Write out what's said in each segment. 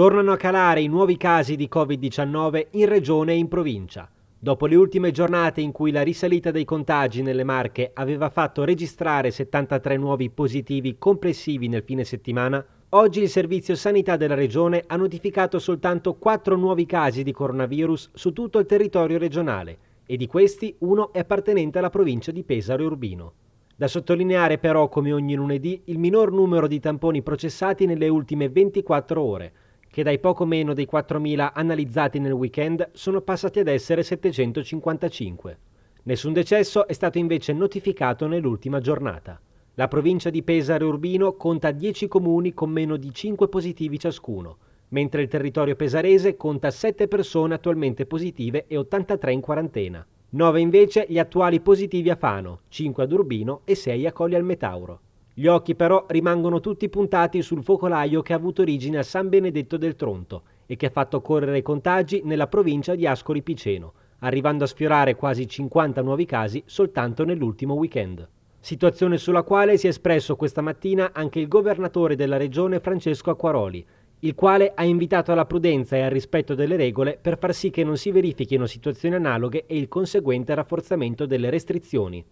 Tornano a calare i nuovi casi di Covid-19 in regione e in provincia. Dopo le ultime giornate in cui la risalita dei contagi nelle Marche aveva fatto registrare 73 nuovi positivi complessivi nel fine settimana, oggi il Servizio Sanità della Regione ha notificato soltanto 4 nuovi casi di coronavirus su tutto il territorio regionale e di questi uno è appartenente alla provincia di Pesaro e Urbino. Da sottolineare però, come ogni lunedì, il minor numero di tamponi processati nelle ultime 24 ore, che dai poco meno dei 4.000 analizzati nel weekend sono passati ad essere 755. Nessun decesso è stato invece notificato nell'ultima giornata. La provincia di Pesaro Urbino conta 10 comuni con meno di 5 positivi ciascuno, mentre il territorio pesarese conta 7 persone attualmente positive e 83 in quarantena. 9 invece gli attuali positivi a Fano, 5 ad Urbino e 6 a Colli al Metauro. Gli occhi però rimangono tutti puntati sul focolaio che ha avuto origine a San Benedetto del Tronto e che ha fatto correre contagi nella provincia di Ascoli Piceno, arrivando a sfiorare quasi 50 nuovi casi soltanto nell'ultimo weekend. Situazione sulla quale si è espresso questa mattina anche il governatore della regione Francesco Acquaroli, il quale ha invitato alla prudenza e al rispetto delle regole per far sì che non si verifichino situazioni analoghe e il conseguente rafforzamento delle restrizioni.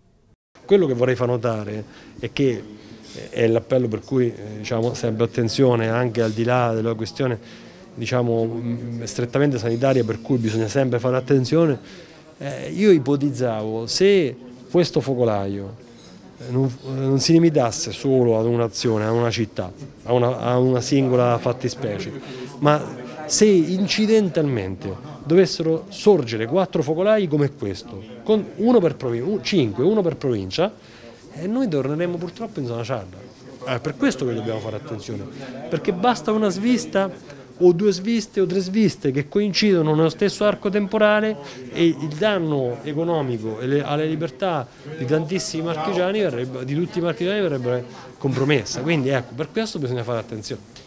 Quello che vorrei far notare è che è l'appello per cui eh, diciamo, sempre attenzione anche al di là della questione diciamo, mm, strettamente sanitaria per cui bisogna sempre fare attenzione, eh, io ipotizzavo se questo focolaio eh, non, eh, non si limitasse solo ad un'azione, a una città, a una, a una singola fattispecie, ma se incidentalmente dovessero sorgere quattro focolai come questo, uno per provincia, cinque, uno per provincia, e noi torneremo purtroppo in zona ciarda. È eh, per questo che dobbiamo fare attenzione, perché basta una svista o due sviste o tre sviste che coincidono nello stesso arco temporale e il danno economico alle libertà di tantissimi marchigiani, di tutti i marchigiani verrebbe compromessa. Quindi ecco, per questo bisogna fare attenzione.